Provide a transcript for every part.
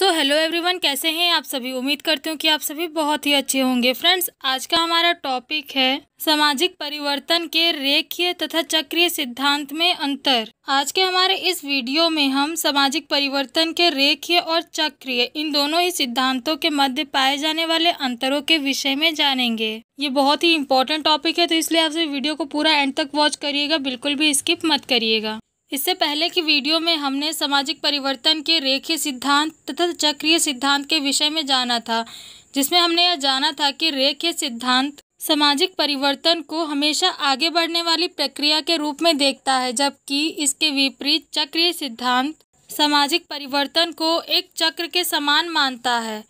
so hello everyone कैसे हैं आप सभी उम्मीद करती हूँ कि आप सभी बहुत ही अच्छे होंगे फ्रेंड्स आज का हमारा टॉपिक है सामाजिक परिवर्तन के रेखीय तथा चक्रीय सिद्धांत में अंतर आज के हमारे इस वीडियो में हम सामाजिक परिवर्तन के रेखीय और चक्रीय इन दोनों ही सिद्धांतों के मध्य पाए जाने वाले अंतरों के विषय में जानेंगे ये बहुत ही इंपॉर्टेंट टॉपिक है तो इसलिए आप सभी वीडियो को पूरा एंड तक वॉच करिएगा बिल्कुल भी स्किप मत करिएगा इससे पहले की वीडियो में हमने सामाजिक परिवर्तन के रेखीय सिद्धांत तथा चक्रीय सिद्धांत के विषय में जाना था जिसमें हमने यह जाना था कि रेखीय सिद्धांत सामाजिक परिवर्तन को हमेशा आगे बढ़ने वाली प्रक्रिया के रूप में देखता है जबकि इसके विपरीत चक्रीय सिद्धांत सामाजिक परिवर्तन को एक चक्र के समान मानता है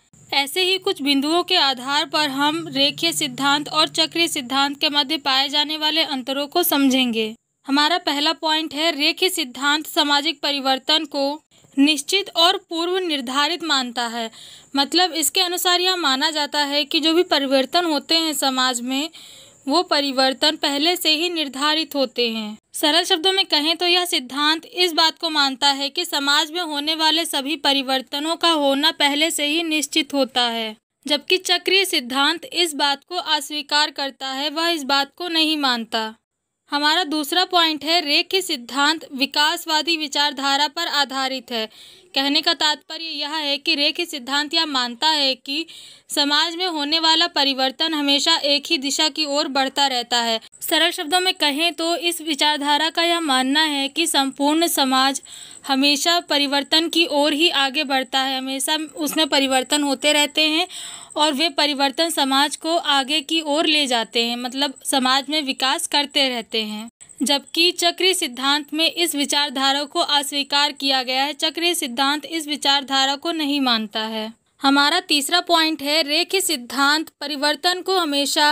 ऐसे ही कुछ बिंदुओं के आधार पर हम रेखीय सिद्धांत और चक्रीय सिद्धांत के मध्य पाए जाने वाले अंतरों को समझेंगे हमारा पहला पॉइंट है रेखी सिद्धांत सामाजिक परिवर्तन को निश्चित और पूर्व निर्धारित मानता है मतलब इसके अनुसार यह माना जाता है कि जो भी परिवर्तन होते हैं समाज में वो परिवर्तन पहले से ही निर्धारित होते हैं सरल शब्दों में कहें तो यह सिद्धांत इस बात को मानता है कि समाज में होने वाले सभी परिवर्तनों का होना पहले से ही निश्चित होता है जबकि चक्रीय सिद्धांत इस बात को अस्वीकार करता है वह इस बात को नहीं मानता हमारा दूसरा पॉइंट है रेख्य सिद्धांत विकासवादी विचारधारा पर आधारित है कहने का तात्पर्य यह है कि रेख्य सिद्धांत यह मानता है कि समाज में होने वाला परिवर्तन हमेशा एक ही दिशा की ओर बढ़ता रहता है सरल शब्दों में कहें तो इस विचारधारा का यह मानना है कि संपूर्ण समाज हमेशा परिवर्तन की ओर ही आगे बढ़ता है हमेशा उसमें परिवर्तन होते रहते हैं और वे परिवर्तन समाज को आगे की ओर ले जाते हैं मतलब समाज में विकास करते रहते हैं जबकि चक्रीय सिद्धांत में इस विचारधारा को अस्वीकार किया गया है चक्रीय सिद्धांत इस विचारधारा को नहीं मानता है हमारा तीसरा पॉइंट है रेख सिद्धांत परिवर्तन को हमेशा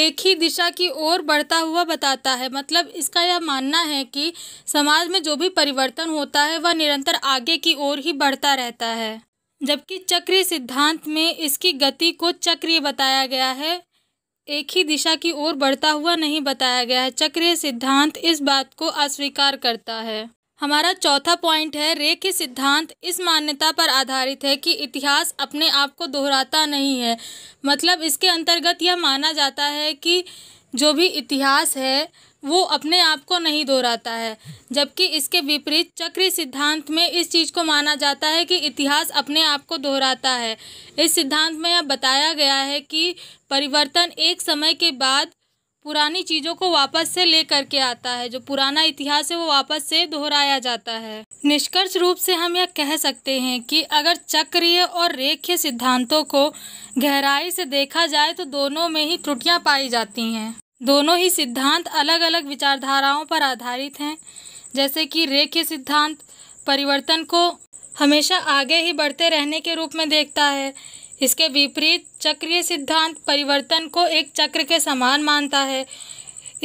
एक ही दिशा की ओर बढ़ता हुआ बताता है मतलब इसका यह मानना है कि समाज में जो भी परिवर्तन होता है वह निरंतर आगे की ओर ही बढ़ता रहता है जबकि चक्रीय सिद्धांत में इसकी गति को चक्रीय बताया गया है एक ही दिशा की ओर बढ़ता हुआ नहीं बताया गया है चक्रीय सिद्धांत इस बात को अस्वीकार करता है हमारा चौथा पॉइंट है रेखे सिद्धांत इस मान्यता पर आधारित है कि इतिहास अपने आप को दोहराता नहीं है मतलब इसके अंतर्गत यह माना जाता है कि जो भी इतिहास है वो अपने आप को नहीं दोहराता है जबकि इसके विपरीत चक्र सिद्धांत में इस चीज़ को माना जाता है कि इतिहास अपने आप को दोहराता है इस सिद्धांत में यह बताया गया है कि परिवर्तन एक समय के बाद पुरानी चीज़ों को वापस से ले करके आता है जो पुराना इतिहास है वो वापस से दोहराया जाता है निष्कर्ष रूप से हम यह कह सकते हैं कि अगर चक्रीय और रेखीय सिद्धांतों को गहराई से देखा जाए तो दोनों में ही त्रुटियां पाई जाती हैं दोनों ही सिद्धांत अलग अलग विचारधाराओं पर आधारित हैं जैसे कि रेख्य सिद्धांत परिवर्तन को हमेशा आगे ही बढ़ते रहने के रूप में देखता है इसके विपरीत चक्रीय सिद्धांत परिवर्तन को एक चक्र के समान मानता है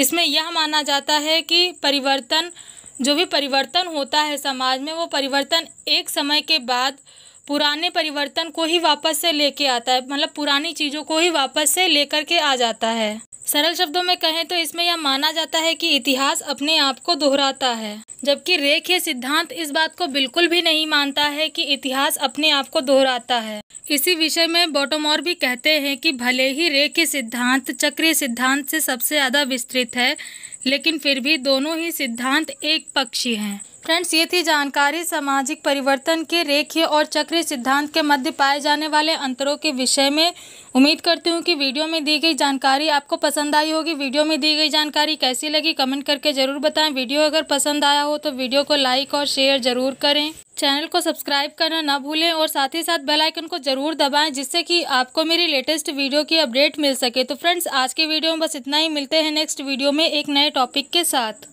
इसमें यह माना जाता है कि परिवर्तन जो भी परिवर्तन होता है समाज में वो परिवर्तन एक समय के बाद पुराने परिवर्तन को ही वापस से लेके आता है मतलब पुरानी चीज़ों को ही वापस से लेकर के आ जाता है सरल शब्दों में कहें तो इसमें यह माना जाता है कि इतिहास अपने आप को दोहराता है जबकि रेखीय सिद्धांत इस बात को बिल्कुल भी नहीं मानता है कि इतिहास अपने आप को दोहराता है इसी विषय में बोटोमोर भी कहते हैं कि भले ही रेखीय सिद्धांत चक्रीय सिद्धांत से सबसे ज़्यादा विस्तृत है लेकिन फिर भी दोनों ही सिद्धांत एक पक्षी हैं फ्रेंड्स ये थी जानकारी सामाजिक परिवर्तन के रेखीय और चक्रीय सिद्धांत के मध्य पाए जाने वाले अंतरों के विषय में उम्मीद करती हूँ कि वीडियो में दी गई जानकारी आपको पसंद आई होगी वीडियो में दी गई जानकारी कैसी लगी कमेंट करके ज़रूर बताएं वीडियो अगर पसंद आया हो तो वीडियो को लाइक और शेयर ज़रूर करें चैनल को सब्सक्राइब करना ना भूलें और साथ ही साथ बेल आइकन को ज़रूर दबाएं जिससे कि आपको मेरी लेटेस्ट वीडियो की अपडेट मिल सके तो फ्रेंड्स आज के वीडियो में बस इतना ही मिलते हैं नेक्स्ट वीडियो में एक नए टॉपिक के साथ